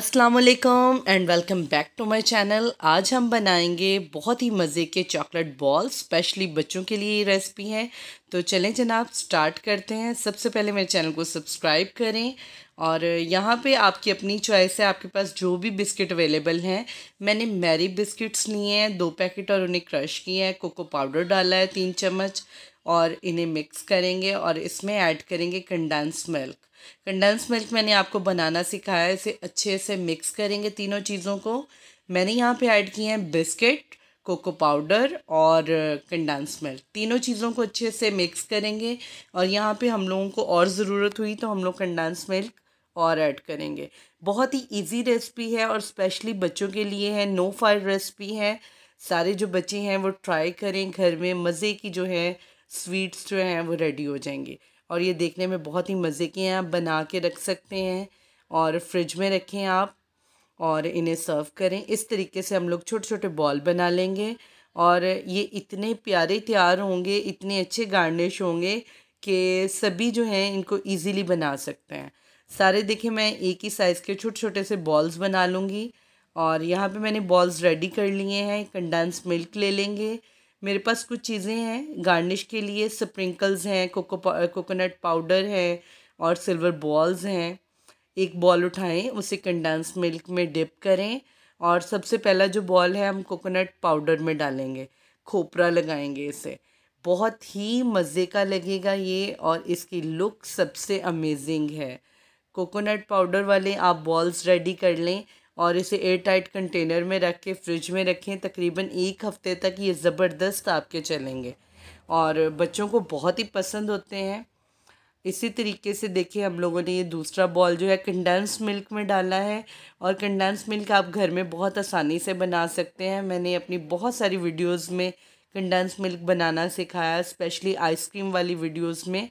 अस्सलाम वालेकुम and welcome back to my channel आज हम बनाएंगे बहुत ही मज़े के चॉकलेट बॉल स्पेशली बच्चों के लिए ये रेसिपी है तो चलें जनाब स्टार्ट करते हैं सबसे पहले मेरे चैनल को सब्सक्राइब करें और यहाँ पे आपकी अपनी चॉइस है आपके पास जो भी बिस्किट अवेलेबल हैं मैंने मैरी बिस्किट्स लिए हैं दो पैकेट और उन्हें क्रश किए हैं कोको पाउडर डाला है तीन चम्मच और इन्हें मिक्स करेंगे और इसमें ऐड करेंगे कंडेंस मिल्क कंडेंस मिल्क मैंने आपको बनाना सिखाया है इसे अच्छे से मिक्स करेंगे तीनों चीज़ों को मैंने यहाँ पे ऐड किए हैं बिस्किट कोको पाउडर और कंडेंस मिल्क तीनों चीज़ों को अच्छे से मिक्स करेंगे और यहाँ पे हम लोगों को और ज़रूरत हुई तो हम लोग कंडेंस मिल्क और ऐड करेंगे बहुत ही इजी रेसिपी है और स्पेशली बच्चों के लिए है नो फायर रेसिपी है सारे जो बच्चे हैं वो ट्राई करें घर में मज़े की जो है स्वीट्स जो हैं वो रेडी हो जाएंगे और ये देखने में बहुत ही मज़े के हैं आप बना के रख सकते हैं और फ्रिज में रखें आप और इन्हें सर्व करें इस तरीके से हम लोग छोटे छोटे बॉल बना लेंगे और ये इतने प्यारे तैयार होंगे इतने अच्छे गार्निश होंगे कि सभी जो हैं इनको ईज़िली बना सकते हैं सारे देखें मैं एक ही साइज़ के छोटे छोटे से बॉल्स बना लूँगी और यहाँ पे मैंने बॉल्स रेडी कर लिए हैं कंडेंस मिल्क ले लेंगे मेरे पास कुछ चीज़ें हैं गार्निश के लिए स्प्रिंकल्स हैं कोको कोकोनट पाउडर है और सिल्वर बॉल्स हैं एक बॉल उठाएं उसे कंडेंस मिल्क में डिप करें और सबसे पहला जो बॉल है हम कोकोनट पाउडर में डालेंगे खोपरा लगाएंगे इसे बहुत ही मज़े का लगेगा ये और इसकी लुक सबसे अमेजिंग है कोकोनट पाउडर वाले आप बॉल्स रेडी कर लें और इसे एयर टाइट कंटेनर में रख के फ्रिज में रखें तकरीबन एक हफ़्ते तक ये ज़बरदस्त आपके चलेंगे और बच्चों को बहुत ही पसंद होते हैं इसी तरीके से देखिए हम लोगों ने ये दूसरा बॉल जो है कंडेंस मिल्क में डाला है और कंडेंस मिल्क आप घर में बहुत आसानी से बना सकते हैं मैंने अपनी बहुत सारी वीडियोस में कंडेंस मिल्क बनाना सिखाया स्पेशली आइसक्रीम वाली वीडियोस में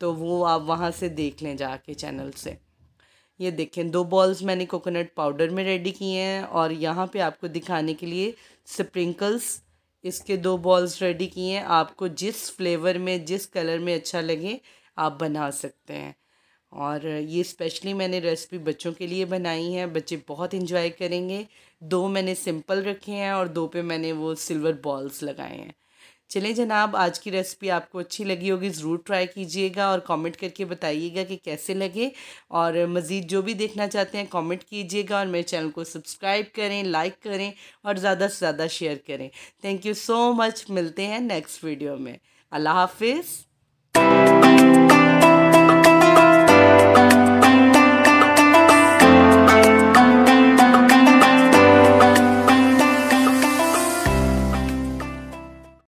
तो वो आप वहाँ से देख लें जाके चैनल से ये देखें दो बॉल्स मैंने कोकोनट पाउडर में रेडी किए हैं और यहाँ पे आपको दिखाने के लिए स्प्रिंकल्स इसके दो बॉल्स रेडी किए हैं आपको जिस फ्लेवर में जिस कलर में अच्छा लगे आप बना सकते हैं और ये स्पेशली मैंने रेसिपी बच्चों के लिए बनाई है बच्चे बहुत इंजॉय करेंगे दो मैंने सिंपल रखे हैं और दो पे मैंने वो सिल्वर बॉल्स लगाए हैं चले जनाब आज की रेसिपी आपको अच्छी लगी होगी ज़रूर ट्राई कीजिएगा और कमेंट करके बताइएगा कि कैसे लगे और मज़ीद जो भी देखना चाहते हैं कमेंट कीजिएगा और मेरे चैनल को सब्सक्राइब करें लाइक करें और ज़्यादा से ज़्यादा शेयर करें थैंक यू सो मच मिलते हैं नेक्स्ट वीडियो में अल्लाह हाफिज़